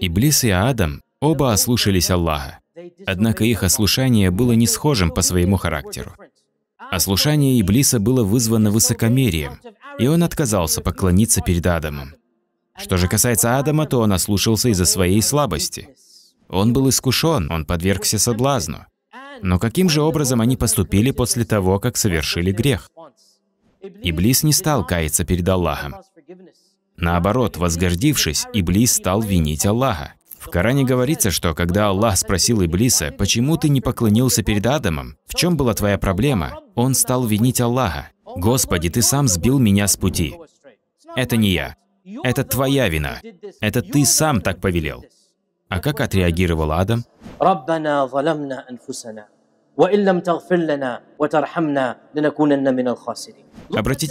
Иблис и Адам оба ослушались Аллаха. Однако их ослушание было не схожим по своему характеру. Ослушание Иблиса было вызвано высокомерием, и он отказался поклониться перед Адамом. Что же касается Адама, то он ослушался из-за своей слабости. Он был искушен, он подвергся соблазну. Но каким же образом они поступили после того, как совершили грех? Иблис не стал каяться перед Аллахом. Наоборот, возгордившись, Иблис стал винить Аллаха. В Коране говорится, что когда Аллах спросил Иблиса, «Почему ты не поклонился перед Адамом? В чем была твоя проблема?» Он стал винить Аллаха. «Господи, ты сам сбил меня с пути. Это не я. Это твоя вина. Это ты сам так повелел». А как отреагировал Адам? Обратите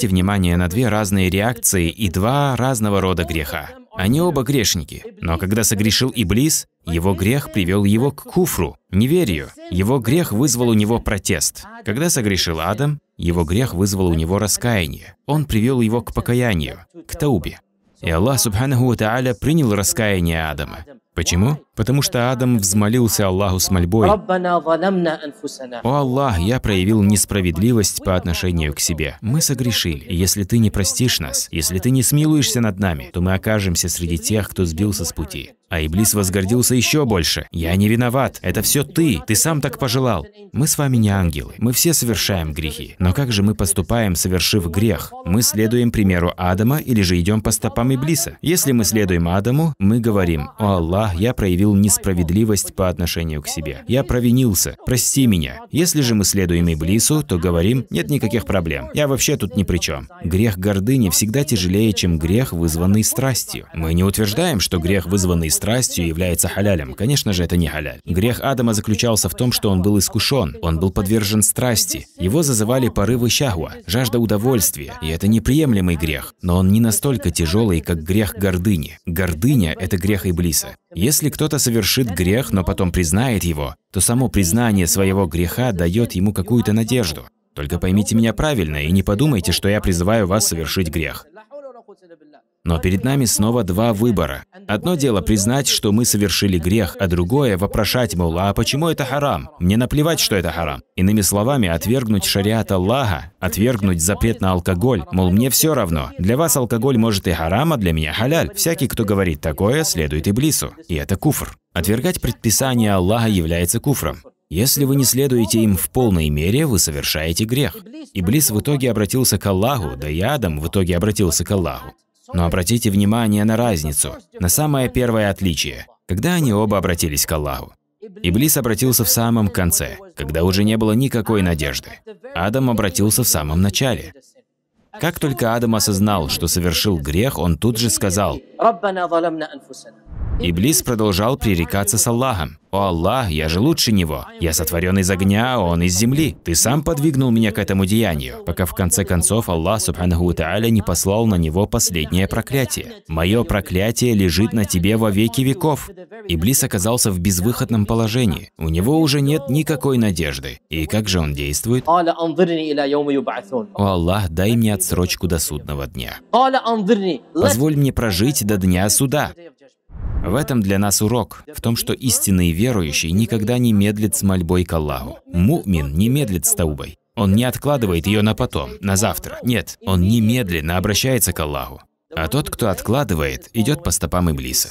внимание на две разные реакции и два разного рода греха. Они оба грешники, но когда согрешил Иблис, его грех привел его к куфру, неверию. Его грех вызвал у него протест. Когда согрешил Адам, его грех вызвал у него раскаяние. Он привел его к покаянию, к таубе. И Аллах Субханаху Тааля принял раскаяние Адама. Почему? Потому что Адам взмолился Аллаху с мольбой, «О Аллах, я проявил несправедливость по отношению к себе. Мы согрешили. Если ты не простишь нас, если ты не смилуешься над нами, то мы окажемся среди тех, кто сбился с пути». А Иблис возгордился еще больше. «Я не виноват. Это все ты. Ты сам так пожелал. Мы с вами не ангелы. Мы все совершаем грехи. Но как же мы поступаем, совершив грех? Мы следуем примеру Адама или же идем по стопам Иблиса? Если мы следуем Адаму, мы говорим, «О Аллах, я проявил проявил несправедливость по отношению к себе. Я провинился, прости меня. Если же мы следуем Иблису, то говорим, нет никаких проблем, я вообще тут ни при чем. Грех гордыни всегда тяжелее, чем грех, вызванный страстью. Мы не утверждаем, что грех, вызванный страстью, является халялем. Конечно же, это не халяль. Грех Адама заключался в том, что он был искушен, он был подвержен страсти. Его зазывали порывы шахва, жажда удовольствия, и это неприемлемый грех. Но он не настолько тяжелый, как грех гордыни. Гордыня – это грех Иблиса. Если кто-то совершит грех, но потом признает его, то само признание своего греха дает ему какую-то надежду. Только поймите меня правильно и не подумайте, что я призываю вас совершить грех. Но перед нами снова два выбора. Одно дело признать, что мы совершили грех, а другое – вопрошать, мол, а почему это харам? Мне наплевать, что это харам. Иными словами, отвергнуть шариат Аллаха, отвергнуть запрет на алкоголь, мол, мне все равно. Для вас алкоголь может и харам, а для меня халяль. Всякий, кто говорит такое, следует Иблису. И это куфр. Отвергать предписание Аллаха является куфром. Если вы не следуете им в полной мере, вы совершаете грех. Иблис в итоге обратился к Аллаху, да и Адам в итоге обратился к Аллаху. Но обратите внимание на разницу, на самое первое отличие, когда они оба обратились к Аллаху. Иблис обратился в самом конце, когда уже не было никакой надежды. Адам обратился в самом начале. Как только Адам осознал, что совершил грех, он тут же сказал, «Иблис продолжал пререкаться с Аллахом. «О Аллах, я же лучше него. Я сотворен из огня, он из земли. Ты сам подвигнул меня к этому деянию», пока в конце концов Аллах, субханаху тааля, не послал на него последнее проклятие. «Мое проклятие лежит на тебе во веки веков». Иблис оказался в безвыходном положении. У него уже нет никакой надежды. И как же он действует? «О Аллах, дай мне отсрочку до судного дня. Позволь мне прожить до дня суда. В этом для нас урок, в том, что истинный верующий никогда не медлит с мольбой к Аллаху. Мумин не медлит с таубой. Он не откладывает ее на потом, на завтра. Нет, он немедленно обращается к Аллаху. А тот, кто откладывает, идет по стопам Иблиса.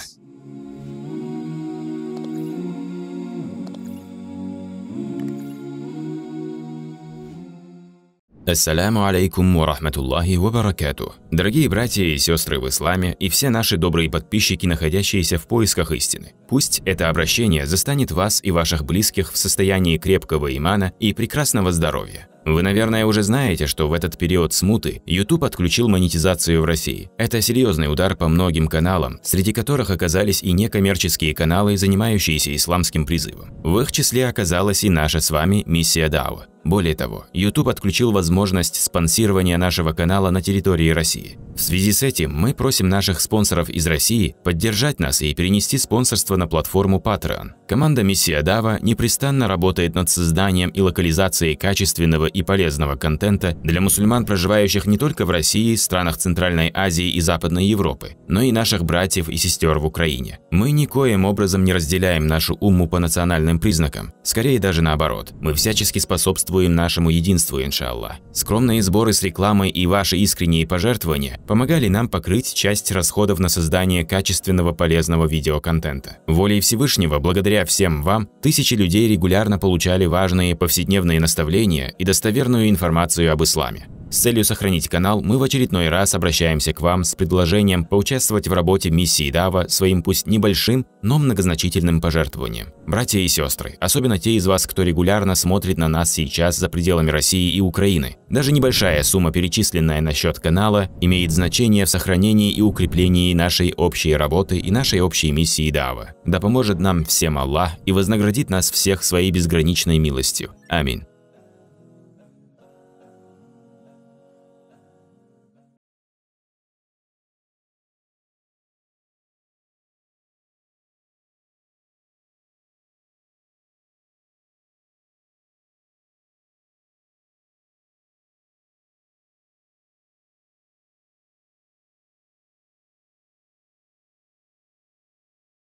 Ассаляму алейкум ва рахматуллахи ва баракату. Дорогие братья и сестры в исламе и все наши добрые подписчики, находящиеся в поисках истины. Пусть это обращение застанет вас и ваших близких в состоянии крепкого имана и прекрасного здоровья. Вы, наверное, уже знаете, что в этот период смуты YouTube отключил монетизацию в России. Это серьезный удар по многим каналам, среди которых оказались и некоммерческие каналы, занимающиеся исламским призывом. В их числе оказалась и наша с вами миссия Дава. Более того, YouTube отключил возможность спонсирования нашего канала на территории России. В связи с этим мы просим наших спонсоров из России поддержать нас и перенести спонсорство на платформу Patreon. Команда Миссия Дава непрестанно работает над созданием и локализацией качественного и полезного контента для мусульман, проживающих не только в России, странах Центральной Азии и Западной Европы, но и наших братьев и сестер в Украине. Мы никоим образом не разделяем нашу умму по национальным признакам, скорее даже наоборот. Мы всячески способствуем нашему единству, иншаллах. Скромные сборы с рекламой и ваши искренние пожертвования помогали нам покрыть часть расходов на создание качественного полезного видеоконтента. Волей Всевышнего, благодаря всем вам, тысячи людей регулярно получали важные повседневные наставления и достоверную информацию об исламе. С целью сохранить канал, мы в очередной раз обращаемся к вам с предложением поучаствовать в работе миссии Дава своим пусть небольшим, но многозначительным пожертвованием. Братья и сестры, особенно те из вас, кто регулярно смотрит на нас сейчас за пределами России и Украины, даже небольшая сумма, перечисленная на счет канала, имеет значение в сохранении и укреплении нашей общей работы и нашей общей миссии Дава. Да поможет нам всем Аллах и вознаградит нас всех своей безграничной милостью. Аминь.